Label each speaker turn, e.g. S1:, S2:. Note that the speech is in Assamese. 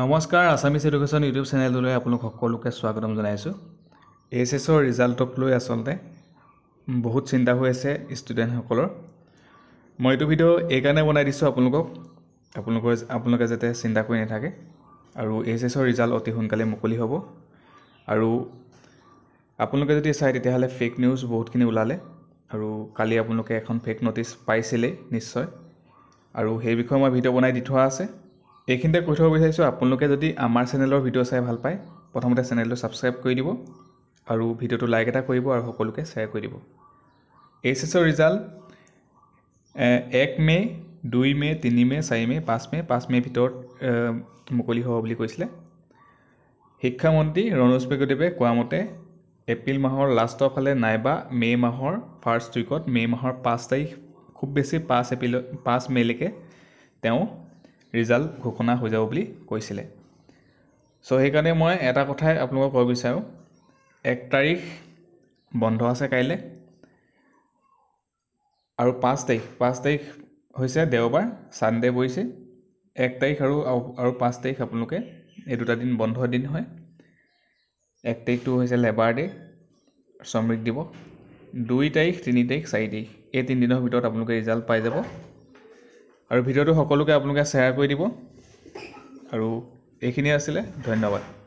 S1: নমস্কাৰ আছামিছ এডুকেশ্যন ইউটিউব চেনেলটোলৈ আপোনালোক সকলোকে স্বাগতম জনাইছোঁ এইচ এছৰ ৰিজাল্টক লৈ আচলতে বহুত চিন্তা হৈ আছে ষ্টুডেণ্টসকলৰ মই এইটো ভিডিঅ' এইকাৰণে বনাই দিছোঁ আপোনালোকক আপোনালোকৰ আপোনালোকে যাতে চিন্তা কৰি নাথাকে আৰু এইচ এছৰ ৰিজাল্ট অতি সোনকালে মুকলি হ'ব আৰু আপোনালোকে যদি চাই তেতিয়াহ'লে ফেক নিউজ বহুতখিনি ওলালে আৰু কালি আপোনালোকে এখন ফেক ন'টিছ পাইছিলেই নিশ্চয় আৰু সেই বিষয়ে মই ভিডিঅ' বনাই দি থোৱা আছে এইখিনিতে কৈ থ'ব বিচাৰিছোঁ আপোনালোকে যদি আমাৰ চেনেলৰ ভিডিঅ' চাই ভাল পায় প্ৰথমতে চেনেলটো ছাবস্ক্ৰাইব কৰি দিব আৰু ভিডিঅ'টো লাইক এটা কৰিব আৰু সকলোকে শ্বেয়াৰ কৰি দিব এইচ এছৰ ৰিজাল্ট এক মে' দুই মে' তিনি মে' চাৰি মে' পাঁচ মে' পাঁচ মে'ৰ ভিতৰত মুকলি হ'ব বুলি কৈছিলে শিক্ষামন্ত্ৰী ৰণোজ পেগুদেৱে কোৱা মতে এপ্ৰিল মাহৰ লাষ্টৰ ফালে নাইবা মে' মাহৰ ফাৰ্ষ্ট উইকত মে' মাহৰ পাঁচ তাৰিখ খুব বেছি পাঁচ এপ্ৰিল পাঁচ মে'লৈকে তেওঁ ৰিজাল্ট ঘোষণা হৈ যাব বুলি কৈছিলে চ' সেইকাৰণে মই এটা কথাই আপোনালোকক ক'ব বিচাৰোঁ এক তাৰিখ বন্ধ আছে কাইলৈ আৰু পাঁচ তাৰিখ পাঁচ তাৰিখ হৈছে দেওবাৰ ছানডে পৰিছে এক তাৰিখ আৰু আৰু পাঁচ তাৰিখ আপোনালোকে এই দুটা দিন বন্ধ দিন হয় এক তাৰিখটো হৈছে লেবাৰ ডে শ্ৰমিক দিৱস দুই তাৰিখ তিনি তাৰিখ চাৰি তাৰিখ এই তিনিদিনৰ ভিতৰত আপোনালোকে ৰিজাল্ট পাই যাব আৰু ভিডিঅ'টো সকলোকে আপোনালোকে শ্বেয়াৰ কৰি দিব আৰু এইখিনিয়ে আছিলে ধন্যবাদ